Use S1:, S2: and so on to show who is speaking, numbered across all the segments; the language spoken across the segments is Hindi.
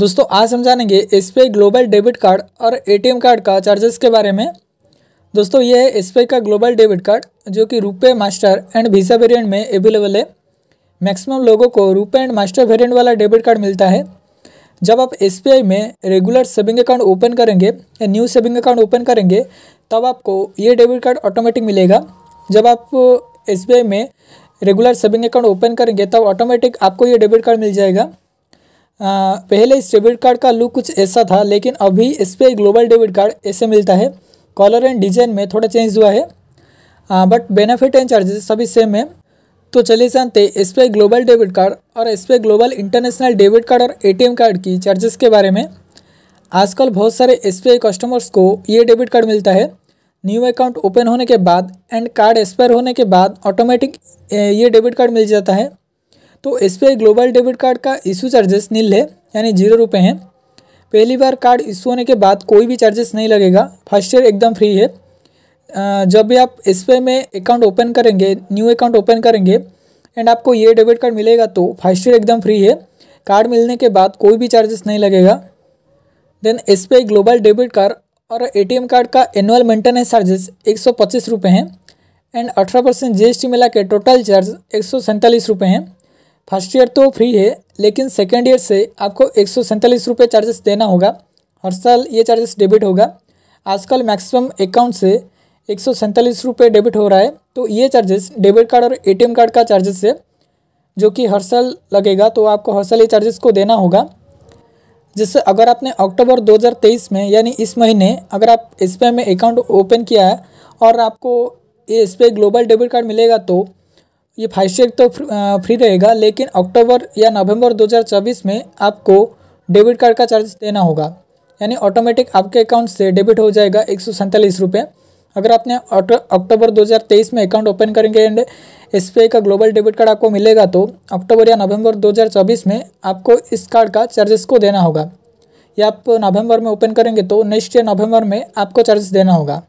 S1: दोस्तों आज हम जानेंगे एस ग्लोबल डेबिट कार्ड और एटीएम कार्ड का चार्जेस के बारे में दोस्तों ये है एस का ग्लोबल डेबिट कार्ड जो कि RuPay master and Visa variant में अवेलेबल है मैक्सिमम लोगों को रुपए एंड मास्टर वेरिएंट वाला डेबिट कार्ड मिलता है जब आप एस में रेगुलर सेविंग अकाउंट ओपन करेंगे या न्यू सेविंग अकाउंट ओपन करेंगे तब आपको ये डेबिट कार्ड ऑटोमेटिक मिलेगा जब आप एस में रेगुलर सेविंग अकाउंट ओपन करेंगे तब ऑटोमेटिक आपको ये डेबिट कार्ड मिल जाएगा आ, पहले इस डेबिट कार्ड का लुक कुछ ऐसा था लेकिन अभी इस पर ग्लोबल डेबिट कार्ड ऐसे मिलता है कॉलर एंड डिजाइन में थोड़ा चेंज हुआ है ah, but benefit and charges सभी सेम है तो चलिए जानते इस पर ग्लोबल डेबिट कार्ड और इस पर ग्लोबल इंटरनेशनल डेबिट कार्ड और ए कार्ड की चार्जेस के बारे में आजकल बहुत सारे एस कस्टमर्स को ये डेबिट कार्ड मिलता है न्यू अकाउंट ओपन होने के बाद एंड कार्ड एक्सपायर होने के बाद ऑटोमेटिक ये डेबिट कार्ड मिल जाता है तो एस ग्लोबल डेबिट कार्ड का इशू चार्जेस नील है यानी जीरो रुपये हैं पहली बार कार्ड इशू होने के बाद कोई भी चार्जेस नहीं लगेगा फर्स्ट ईयर एकदम फ्री है जब भी आप एस में अकाउंट ओपन करेंगे न्यू अकाउंट ओपन करेंगे एंड आपको ये डेबिट कार्ड मिलेगा तो फर्स्ट ईयर एकदम फ्री है कार्ड मिलने के बाद कोई भी चार्जेस नहीं लगेगा then Yes global debit card और एटीएम कार्ड का एनुअल मेंटेनेंस चार्जेस एक सौ हैं एंड अठारह परसेंट जी मिला के टोटल चार्ज एक सौ हैं फर्स्ट ईयर तो फ्री है लेकिन सेकेंड ईयर से आपको एक सौ सैंतालीस रुपये चार्जेस देना होगा हर साल ये चार्जेस डेबिट होगा आजकल मैक्सिमम अकाउंट से एक सौ सैंतालीस रुपये डेबिट हो रहा है तो ये चार्जेस डेबिट कार्ड और एटीएम कार्ड का चार्जेस है जो कि हर साल लगेगा तो आपको हर साल ये चार्जेस को देना होगा जिससे अगर आपने अक्टूबर 2023 में यानी इस महीने अगर आप एस में अकाउंट ओपन किया है और आपको ये एस ग्लोबल डेबिट कार्ड मिलेगा तो ये फाइव स्टेक तो फ्री रहेगा लेकिन अक्टूबर या नवंबर 2024 में आपको डेबिट कार्ड का चार्ज देना होगा यानी ऑटोमेटिक आपके अकाउंट से डेबिट हो जाएगा एक सौ सैंतालीस रुपये अगर आपने अक्टूबर 2023 में अकाउंट ओपन करेंगे एंड एस का ग्लोबल डेबिट कार्ड आपको मिलेगा तो अक्टूबर या नवंबर 2024 में आपको इस कार्ड का चार्जेस को देना होगा या आप नवंबर में ओपन करेंगे तो नेक्स्ट ईयर नवंबर में आपको चार्जेस देना होगा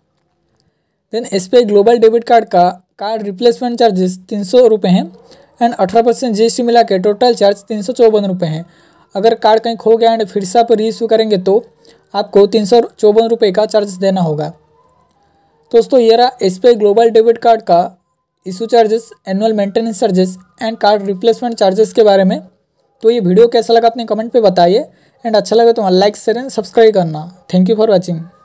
S1: then Yes global debit card का कार्ड रिप्लेसमेंट चार्जेस तीन सौ रुपये हैं एंड अठारह परसेंट जी एस टी मिला के टोटल चार्ज तीन सौ चौवन रुपये हैं अगर कार्ड कहीं खो गया एंड फिर से आप री करेंगे तो आपको तीन सौ चौवन रुपये का चार्ज देना होगा दोस्तों ये रहा एस ग्लोबल डेबिट कार्ड का issue charges annual maintenance charges and card replacement charges के बारे में तो ये वीडियो कैसा लगा अपने कमेंट पर बताइए एंड अच्छा लगे तो लाइक शेयर एंड सब्सक्राइब करना थैंक यू फॉर वॉचिंग